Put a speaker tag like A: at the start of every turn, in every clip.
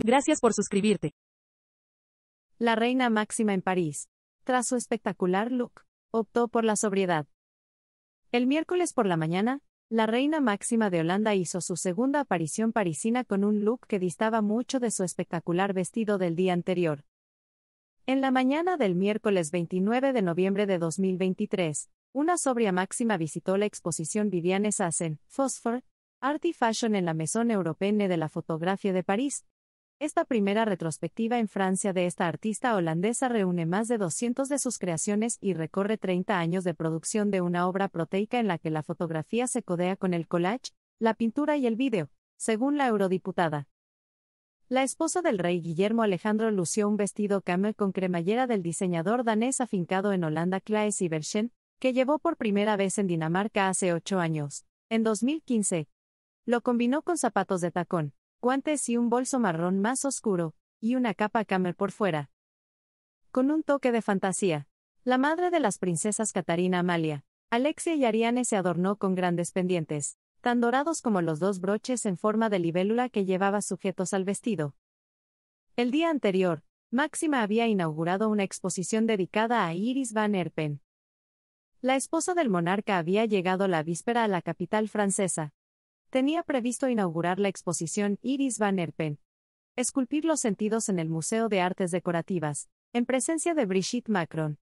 A: Gracias por suscribirte. La reina máxima en París, tras su espectacular look, optó por la sobriedad. El miércoles por la mañana, la reina máxima de Holanda hizo su segunda aparición parisina con un look que distaba mucho de su espectacular vestido del día anterior. En la mañana del miércoles 29 de noviembre de 2023, una sobria máxima visitó la exposición Viviane Sassen, Phosphor, Art Fashion en la Maison Européenne de la Fotografía de París, esta primera retrospectiva en Francia de esta artista holandesa reúne más de 200 de sus creaciones y recorre 30 años de producción de una obra proteica en la que la fotografía se codea con el collage, la pintura y el vídeo, según la eurodiputada. La esposa del rey Guillermo Alejandro lució un vestido camel con cremallera del diseñador danés afincado en Holanda Claes Iversen, que llevó por primera vez en Dinamarca hace ocho años, en 2015. Lo combinó con zapatos de tacón, guantes y un bolso marrón más oscuro, y una capa camer por fuera. Con un toque de fantasía, la madre de las princesas Catarina Amalia, Alexia y Ariane se adornó con grandes pendientes, tan dorados como los dos broches en forma de libélula que llevaba sujetos al vestido. El día anterior, Máxima había inaugurado una exposición dedicada a Iris van Erpen. La esposa del monarca había llegado la víspera a la capital francesa, tenía previsto inaugurar la exposición Iris van Erpen. Esculpir los sentidos en el Museo de Artes Decorativas, en presencia de Brigitte Macron.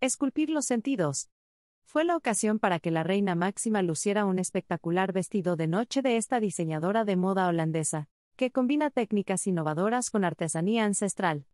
A: Esculpir los sentidos. Fue la ocasión para que la reina máxima luciera un espectacular vestido de noche de esta diseñadora de moda holandesa, que combina técnicas innovadoras con artesanía ancestral.